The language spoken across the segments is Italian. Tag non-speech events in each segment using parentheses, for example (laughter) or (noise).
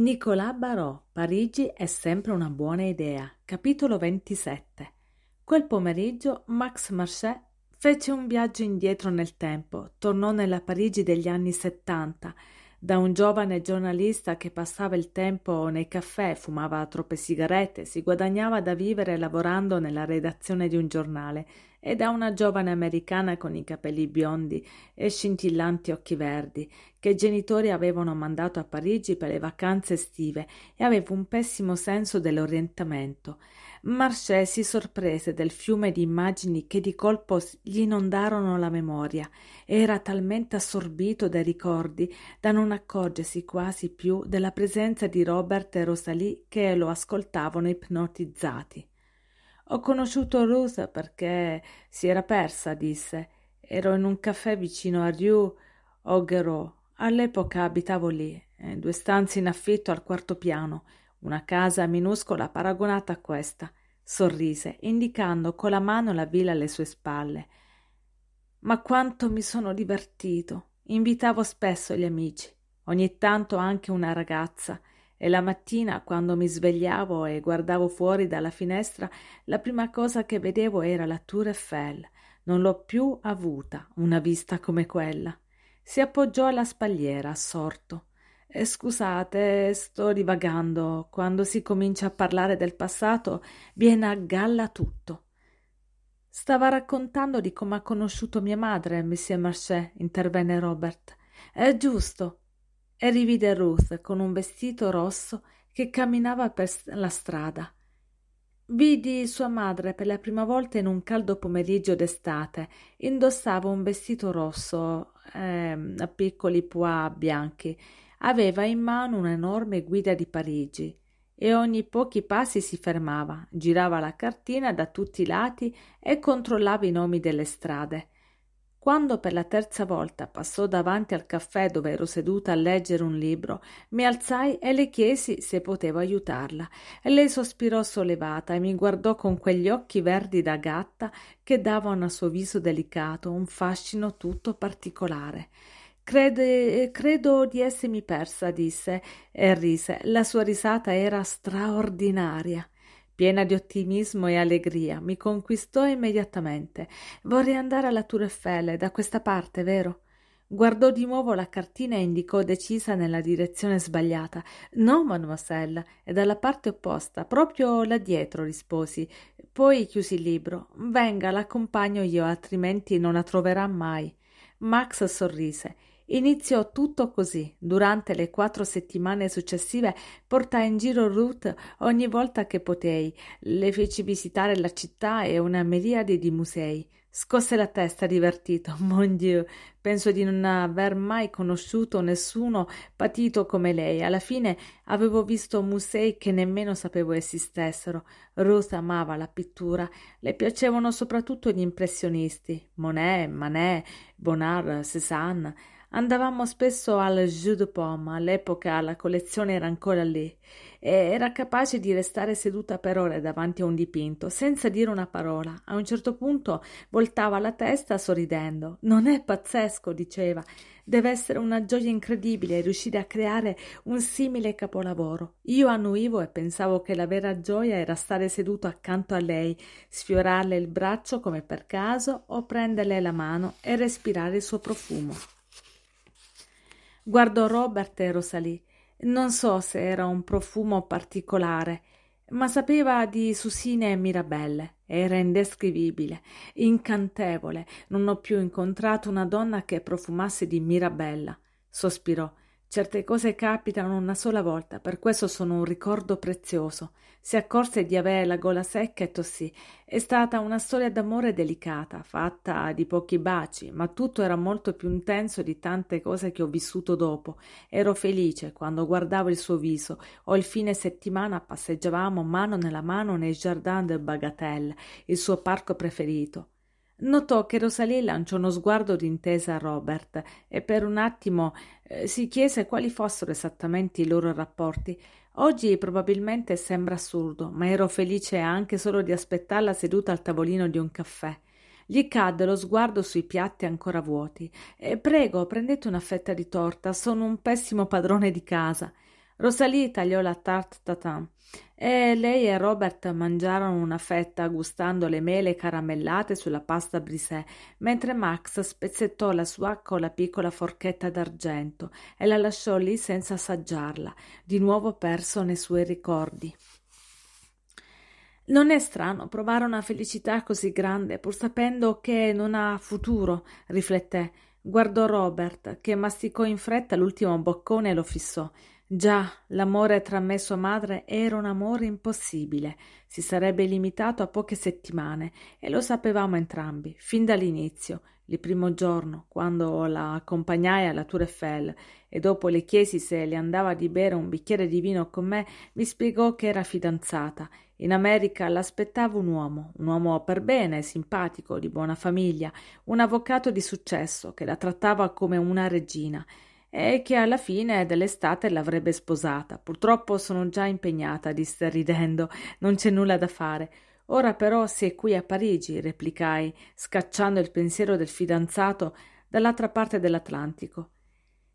Nicolas Barò, Parigi è sempre una buona idea. Capitolo 27. Quel pomeriggio Max Marchais fece un viaggio indietro nel tempo, tornò nella Parigi degli anni 70 da un giovane giornalista che passava il tempo nei caffè, fumava troppe sigarette, si guadagnava da vivere lavorando nella redazione di un giornale e da una giovane americana con i capelli biondi e scintillanti occhi verdi, che i genitori avevano mandato a Parigi per le vacanze estive e aveva un pessimo senso dell'orientamento. Marchè si sorprese del fiume di immagini che di colpo gli inondarono la memoria. Era talmente assorbito dai ricordi da non accorgersi quasi più della presenza di Robert e Rosalie che lo ascoltavano ipnotizzati. Ho conosciuto Ruth perché si era persa, disse. Ero in un caffè vicino a Rue Augereau. All'epoca abitavo lì, eh, due stanze in affitto al quarto piano, una casa minuscola paragonata a questa. Sorrise, indicando con la mano la villa alle sue spalle. Ma quanto mi sono divertito! Invitavo spesso gli amici, ogni tanto anche una ragazza e la mattina, quando mi svegliavo e guardavo fuori dalla finestra, la prima cosa che vedevo era la Tour Eiffel. Non l'ho più avuta una vista come quella. Si appoggiò alla spalliera, assorto. Eh, scusate, sto divagando. Quando si comincia a parlare del passato, viene a galla tutto. Stava raccontando di come ha conosciuto mia madre, Monsieur Marchais, intervenne Robert. È giusto e rivide Ruth con un vestito rosso che camminava per la strada. Vidi sua madre per la prima volta in un caldo pomeriggio d'estate. Indossava un vestito rosso eh, a piccoli pois bianchi. Aveva in mano un'enorme guida di Parigi e ogni pochi passi si fermava, girava la cartina da tutti i lati e controllava i nomi delle strade. Quando per la terza volta passò davanti al caffè dove ero seduta a leggere un libro, mi alzai e le chiesi se potevo aiutarla. E lei sospirò sollevata e mi guardò con quegli occhi verdi da gatta che davano al suo viso delicato un fascino tutto particolare. Crede, credo di essermi persa, disse e rise. La sua risata era straordinaria piena di ottimismo e allegria, mi conquistò immediatamente. Vorrei andare alla Tour Eiffel, da questa parte, vero? Guardò di nuovo la cartina e indicò decisa nella direzione sbagliata. No, mademoiselle, è dalla parte opposta, proprio là dietro, risposi. Poi chiusi il libro. Venga, l'accompagno io, altrimenti non la troverà mai. Max sorrise. Iniziò tutto così. Durante le quattro settimane successive portai in giro Ruth ogni volta che potei, le feci visitare la città e una miriade di musei. Scosse la testa divertito. (laughs) Mon Dieu, penso di non aver mai conosciuto nessuno patito come lei. Alla fine avevo visto musei che nemmeno sapevo esistessero. Ruth amava la pittura. Le piacevano soprattutto gli impressionisti. Monet, Manet, Bonnard, Cézanne. Andavamo spesso al Jeu de Pomme, all'epoca la collezione era ancora lì, e era capace di restare seduta per ore davanti a un dipinto, senza dire una parola. A un certo punto voltava la testa sorridendo. Non è pazzesco, diceva. Deve essere una gioia incredibile riuscire a creare un simile capolavoro. Io annuivo e pensavo che la vera gioia era stare seduto accanto a lei, sfiorarle il braccio come per caso o prenderle la mano e respirare il suo profumo. Guardò Robert e Rosalie. Non so se era un profumo particolare, ma sapeva di susine e mirabelle. Era indescrivibile, incantevole. Non ho più incontrato una donna che profumasse di mirabella. Sospirò. Certe cose capitano una sola volta, per questo sono un ricordo prezioso. Si accorse di avere la gola secca e tossì. È stata una storia d'amore delicata, fatta di pochi baci, ma tutto era molto più intenso di tante cose che ho vissuto dopo. Ero felice quando guardavo il suo viso o il fine settimana passeggiavamo mano nella mano nel Jardin de Bagatelle, il suo parco preferito. Notò che Rosalie lanciò uno sguardo d'intesa a Robert e per un attimo eh, si chiese quali fossero esattamente i loro rapporti. Oggi probabilmente sembra assurdo, ma ero felice anche solo di aspettarla seduta al tavolino di un caffè. Gli cadde lo sguardo sui piatti ancora vuoti. Eh, prego, prendete una fetta di torta, sono un pessimo padrone di casa. Rosalie tagliò la tarte tatin e lei e Robert mangiarono una fetta gustando le mele caramellate sulla pasta brisè, mentre Max spezzettò la sua con la piccola forchetta d'argento e la lasciò lì senza assaggiarla, di nuovo perso nei suoi ricordi. Non è strano provare una felicità così grande pur sapendo che non ha futuro, rifletté. Guardò Robert, che masticò in fretta l'ultimo boccone e lo fissò. Già, l'amore tra me e sua madre era un amore impossibile, si sarebbe limitato a poche settimane e lo sapevamo entrambi, fin dall'inizio, il primo giorno, quando la accompagnai alla Tour Eiffel e dopo le chiesi se le andava di bere un bicchiere di vino con me, mi spiegò che era fidanzata. In America l'aspettava un uomo, un uomo per bene, simpatico, di buona famiglia, un avvocato di successo che la trattava come una regina e che alla fine dell'estate l'avrebbe sposata. Purtroppo sono già impegnata, disse ridendo, non c'è nulla da fare. Ora però sei qui a Parigi, replicai, scacciando il pensiero del fidanzato dall'altra parte dell'Atlantico.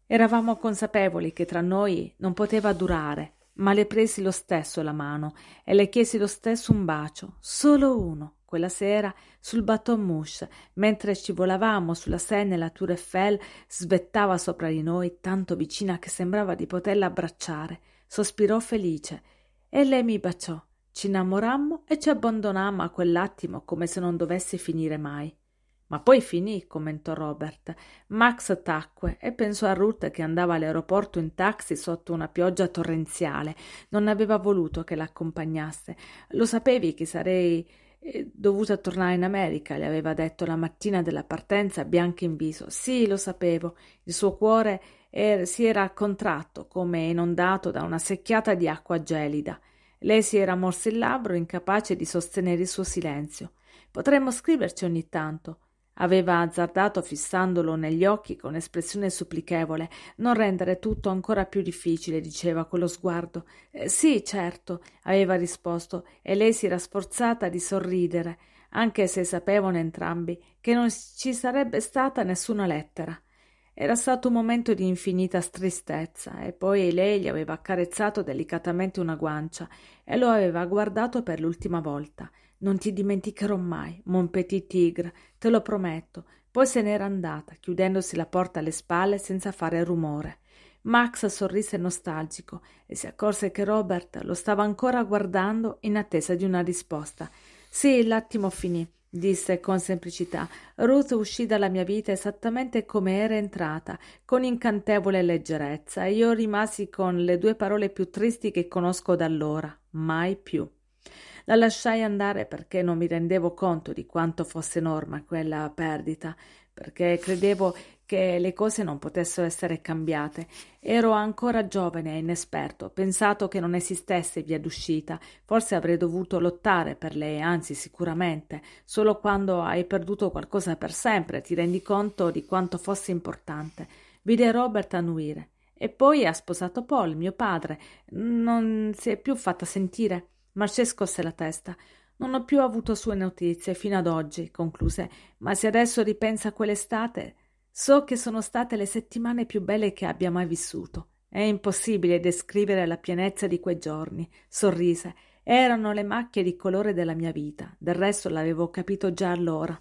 Eravamo consapevoli che tra noi non poteva durare, ma le presi lo stesso la mano e le chiesi lo stesso un bacio, solo uno. Quella sera, sul Baton Mouche, mentre scivolavamo sulla Seine, la Tour Eiffel svettava sopra di noi, tanto vicina che sembrava di poterla abbracciare. Sospirò felice e lei mi baciò. Ci innamorammo e ci abbandonammo a quell'attimo come se non dovesse finire mai. Ma poi finì, commentò Robert. Max tacque e pensò a Ruth che andava all'aeroporto in taxi sotto una pioggia torrenziale. Non aveva voluto che l'accompagnasse. Lo sapevi che sarei dovuta tornare in America, le aveva detto la mattina della partenza, bianca in viso. Sì, lo sapevo, il suo cuore er- si era contratto come inondato da una secchiata di acqua gelida. Lei si era morsa il labbro, incapace di sostenere il suo silenzio. Potremmo scriverci ogni tanto. Aveva azzardato fissandolo negli occhi con espressione supplichevole. Non rendere tutto ancora più difficile, diceva quello sguardo. Eh, sì, certo, aveva risposto, e lei si era sforzata di sorridere, anche se sapevano entrambi che non ci sarebbe stata nessuna lettera. Era stato un momento di infinita tristezza, e poi lei gli aveva accarezzato delicatamente una guancia e lo aveva guardato per l'ultima volta. Non ti dimenticherò mai, mon petit tigre, te lo prometto. Poi se n'era andata, chiudendosi la porta alle spalle senza fare rumore. Max sorrise nostalgico e si accorse che Robert lo stava ancora guardando in attesa di una risposta. Sì, l'attimo finì, disse con semplicità. Ruth uscì dalla mia vita esattamente come era entrata, con incantevole leggerezza, e io rimasi con le due parole più tristi che conosco da allora: Mai più. La lasciai andare perché non mi rendevo conto di quanto fosse enorme quella perdita, perché credevo che le cose non potessero essere cambiate. Ero ancora giovane e inesperto, pensato che non esistesse via d'uscita, forse avrei dovuto lottare per lei, anzi sicuramente, solo quando hai perduto qualcosa per sempre ti rendi conto di quanto fosse importante. Vide Robert annuire. E poi ha sposato Paul, mio padre. Non si è più fatta sentire. Marcia scosse la testa. Non ho più avuto sue notizie fino ad oggi, concluse, ma se adesso ripensa a quell'estate, so che sono state le settimane più belle che abbia mai vissuto. È impossibile descrivere la pienezza di quei giorni, sorrise. Erano le macchie di colore della mia vita, del resto l'avevo capito già allora.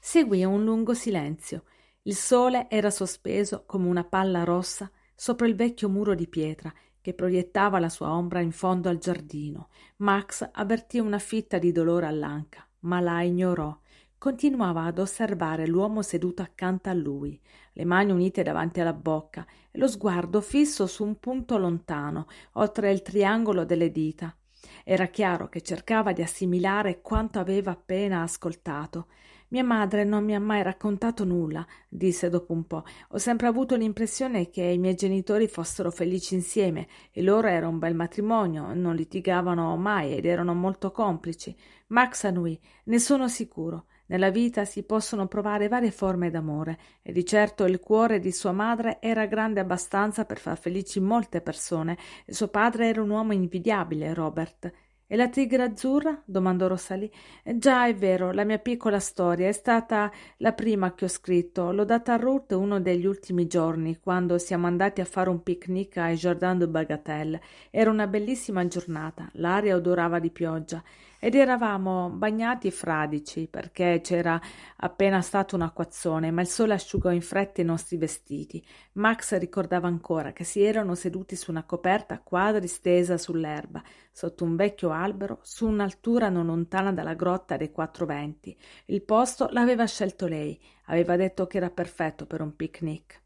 Seguì un lungo silenzio. Il sole era sospeso come una palla rossa sopra il vecchio muro di pietra che proiettava la sua ombra in fondo al giardino. Max avvertì una fitta di dolore all'anca, ma la ignorò. Continuava ad osservare l'uomo seduto accanto a lui, le mani unite davanti alla bocca e lo sguardo fisso su un punto lontano, oltre il triangolo delle dita. Era chiaro che cercava di assimilare quanto aveva appena ascoltato. Mia madre non mi ha mai raccontato nulla, disse dopo un po'. Ho sempre avuto l'impressione che i miei genitori fossero felici insieme e loro era un bel matrimonio, non litigavano mai ed erano molto complici. Max annui, ne sono sicuro. Nella vita si possono provare varie forme d'amore e di certo il cuore di sua madre era grande abbastanza per far felici molte persone suo padre era un uomo invidiabile, Robert. E la tigre azzurra? domandò Rosalì. Eh, già è vero, la mia piccola storia è stata la prima che ho scritto. L'ho data a Ruth uno degli ultimi giorni, quando siamo andati a fare un picnic ai Jardin de Bagatelle. Era una bellissima giornata, l'aria odorava di pioggia ed eravamo bagnati e fradici perché c'era appena stato un acquazzone, ma il sole asciugò in fretta i nostri vestiti. Max ricordava ancora che si erano seduti su una coperta a quadri stesa sull'erba, sotto un vecchio albero, su un'altura non lontana dalla grotta dei quattro venti. Il posto l'aveva scelto lei, aveva detto che era perfetto per un picnic.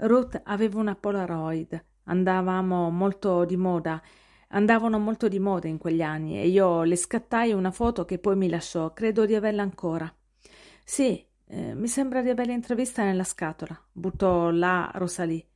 Ruth aveva una Polaroid, andavamo molto di moda andavano molto di moda in quegli anni e io le scattai una foto che poi mi lasciò, credo di averla ancora. Sì, eh, mi sembra di averla intravista nella scatola, buttò là Rosalie.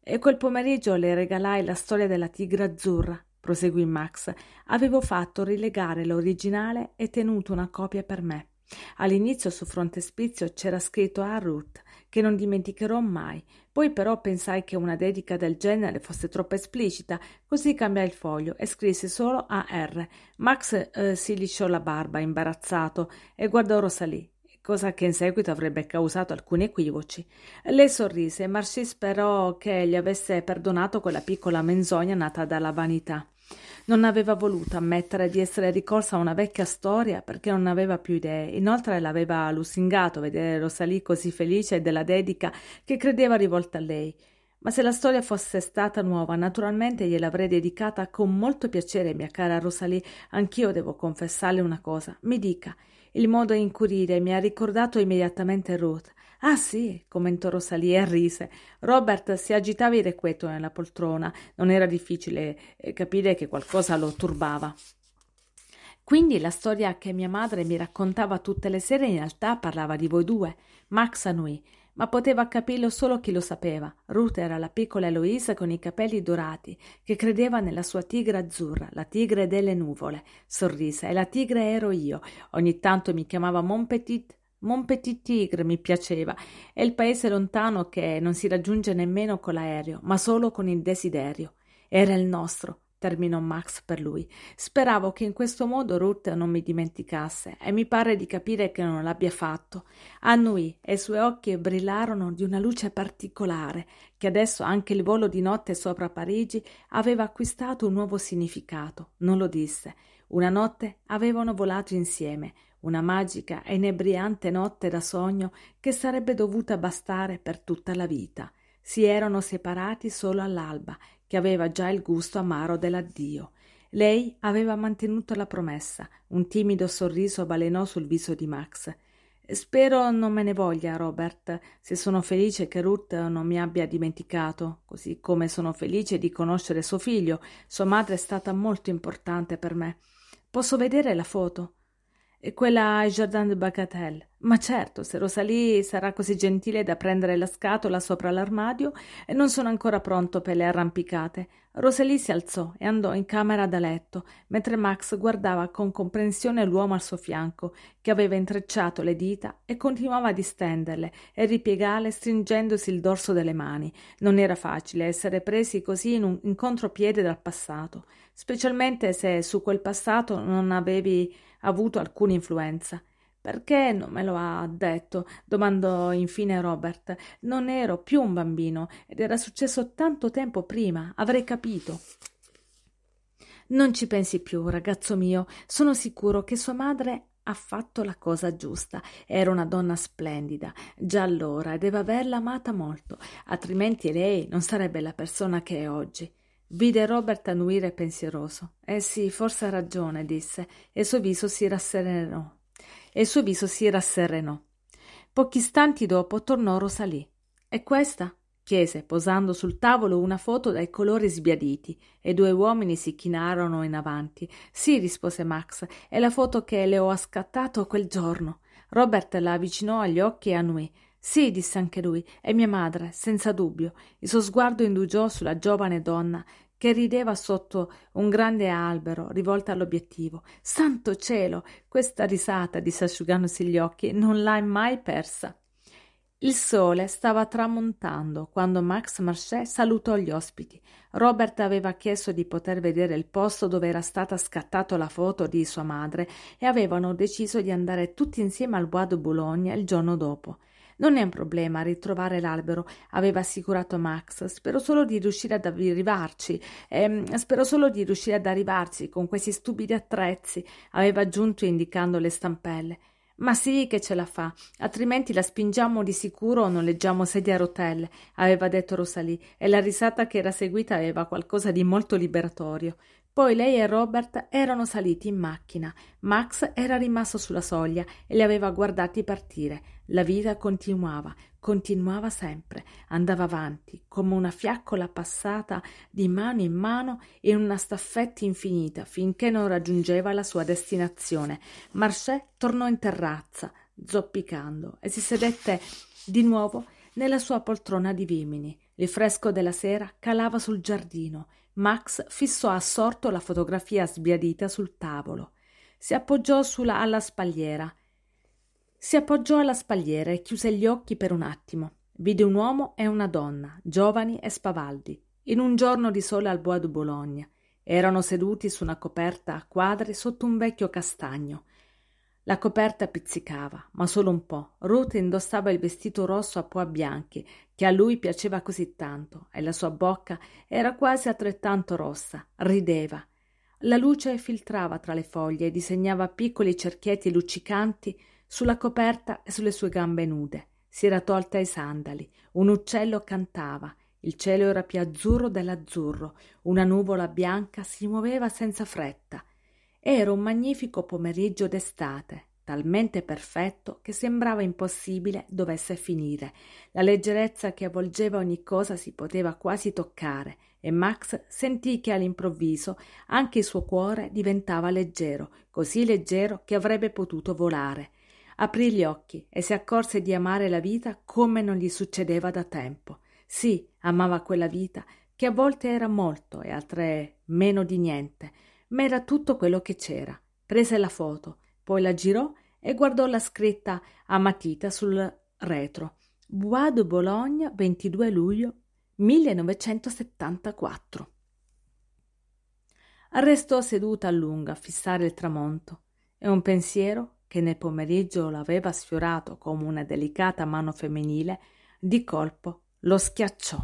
E quel pomeriggio le regalai la storia della tigra azzurra, proseguì Max. Avevo fatto rilegare l'originale e tenuto una copia per me. All'inizio sul frontespizio c'era scritto a Ruth che non dimenticherò mai. Poi però pensai che una dedica del genere fosse troppo esplicita, così cambiai il foglio e scrissi solo AR. Max eh, si lisciò la barba, imbarazzato, e guardò Rosalì, cosa che in seguito avrebbe causato alcuni equivoci. Lei sorrise e Marcy sperò che gli avesse perdonato quella piccola menzogna nata dalla vanità. Non aveva voluto ammettere di essere ricorsa a una vecchia storia perché non aveva più idee. Inoltre l'aveva lusingato vedere Rosalì così felice della dedica che credeva rivolta a lei. Ma se la storia fosse stata nuova, naturalmente gliel'avrei dedicata con molto piacere, mia cara Rosalì. Anch'io devo confessarle una cosa. Mi dica, il modo in cui ride mi ha ricordato immediatamente Ruth. Ah sì, commentò Rosalie e rise. Robert si agitava irrequieto nella poltrona. Non era difficile eh, capire che qualcosa lo turbava. Quindi la storia che mia madre mi raccontava tutte le sere in realtà parlava di voi due, Max annui, ma poteva capirlo solo chi lo sapeva. Ruth era la piccola Eloisa con i capelli dorati, che credeva nella sua tigre azzurra, la tigre delle nuvole. Sorrise, e la tigre ero io. Ogni tanto mi chiamava Mon Petit Mon Petit Tigre mi piaceva. È il paese lontano che non si raggiunge nemmeno con l'aereo, ma solo con il desiderio. Era il nostro, terminò Max per lui. Speravo che in questo modo Ruth non mi dimenticasse e mi pare di capire che non l'abbia fatto. Annui e i suoi occhi brillarono di una luce particolare che adesso anche il volo di notte sopra Parigi aveva acquistato un nuovo significato. Non lo disse. Una notte avevano volato insieme, una magica e inebriante notte da sogno che sarebbe dovuta bastare per tutta la vita. Si erano separati solo all'alba, che aveva già il gusto amaro dell'addio. Lei aveva mantenuto la promessa. Un timido sorriso balenò sul viso di Max. Spero non me ne voglia, Robert, se sono felice che Ruth non mi abbia dimenticato, così come sono felice di conoscere suo figlio. Sua madre è stata molto importante per me. Posso vedere la foto? e quella ai Jardin de Bagatelle. Ma certo, se Rosalie sarà così gentile da prendere la scatola sopra l'armadio, non sono ancora pronto per le arrampicate. Rosalie si alzò e andò in camera da letto, mentre Max guardava con comprensione l'uomo al suo fianco, che aveva intrecciato le dita e continuava a distenderle e ripiegarle stringendosi il dorso delle mani. Non era facile essere presi così in un incontropiede dal passato, specialmente se su quel passato non avevi avuto alcuna influenza. Perché non me lo ha detto? domandò infine Robert. Non ero più un bambino ed era successo tanto tempo prima, avrei capito. Non ci pensi più, ragazzo mio. Sono sicuro che sua madre ha fatto la cosa giusta. Era una donna splendida già allora e deve averla amata molto, altrimenti lei non sarebbe la persona che è oggi. Vide Robert annuire pensieroso. Eh sì, forse ha ragione, disse, e il suo viso si rasserenò. E il suo viso si rasserenò. Pochi istanti dopo tornò Rosalì. E questa? chiese, posando sul tavolo una foto dai colori sbiaditi, e due uomini si chinarono in avanti. Sì, rispose Max, è la foto che le ho scattato quel giorno. Robert la avvicinò agli occhi e annuì. Sì, disse anche lui, è mia madre, senza dubbio. Il suo sguardo indugiò sulla giovane donna che rideva sotto un grande albero rivolta all'obiettivo. Santo cielo, questa risata, disse asciugandosi gli occhi, non l'hai mai persa. Il sole stava tramontando quando Max Marchais salutò gli ospiti. Robert aveva chiesto di poter vedere il posto dove era stata scattata la foto di sua madre e avevano deciso di andare tutti insieme al Bois de Boulogne il giorno dopo. Non è un problema ritrovare l'albero, aveva assicurato Max. Spero solo di riuscire ad arrivarci. Ehm, spero solo di riuscire ad arrivarci con questi stupidi attrezzi, aveva aggiunto indicando le stampelle. Ma sì che ce la fa, altrimenti la spingiamo di sicuro o noleggiamo sedie a rotelle, aveva detto Rosalie, e la risata che era seguita aveva qualcosa di molto liberatorio. Poi lei e Robert erano saliti in macchina. Max era rimasto sulla soglia e li aveva guardati partire. La vita continuava, continuava sempre, andava avanti, come una fiaccola passata di mano in mano in una staffetta infinita, finché non raggiungeva la sua destinazione. Marché tornò in terrazza, zoppicando, e si sedette di nuovo nella sua poltrona di vimini. Il fresco della sera calava sul giardino Max fissò assorto la fotografia sbiadita sul tavolo. Si appoggiò sulla, alla spalliera. Si appoggiò alla spalliera e chiuse gli occhi per un attimo. Vide un uomo e una donna, giovani e spavaldi, in un giorno di sole al Bois de Bologna. Erano seduti su una coperta a quadri sotto un vecchio castagno. La coperta pizzicava, ma solo un po'. Ruth indossava il vestito rosso a poa bianche, che a lui piaceva così tanto, e la sua bocca era quasi altrettanto rossa. Rideva. La luce filtrava tra le foglie e disegnava piccoli cerchietti luccicanti sulla coperta e sulle sue gambe nude. Si era tolta i sandali. Un uccello cantava. Il cielo era più azzurro dell'azzurro. Una nuvola bianca si muoveva senza fretta. Era un magnifico pomeriggio d'estate, talmente perfetto che sembrava impossibile dovesse finire. La leggerezza che avvolgeva ogni cosa si poteva quasi toccare e Max sentì che all'improvviso anche il suo cuore diventava leggero, così leggero che avrebbe potuto volare. Aprì gli occhi e si accorse di amare la vita come non gli succedeva da tempo. Sì, amava quella vita che a volte era molto e altre meno di niente ma era tutto quello che c'era. Prese la foto, poi la girò e guardò la scritta a matita sul retro. Bois de Bologna, 22 luglio 1974. Restò seduta a lungo a fissare il tramonto e un pensiero che nel pomeriggio l'aveva sfiorato come una delicata mano femminile, di colpo lo schiacciò.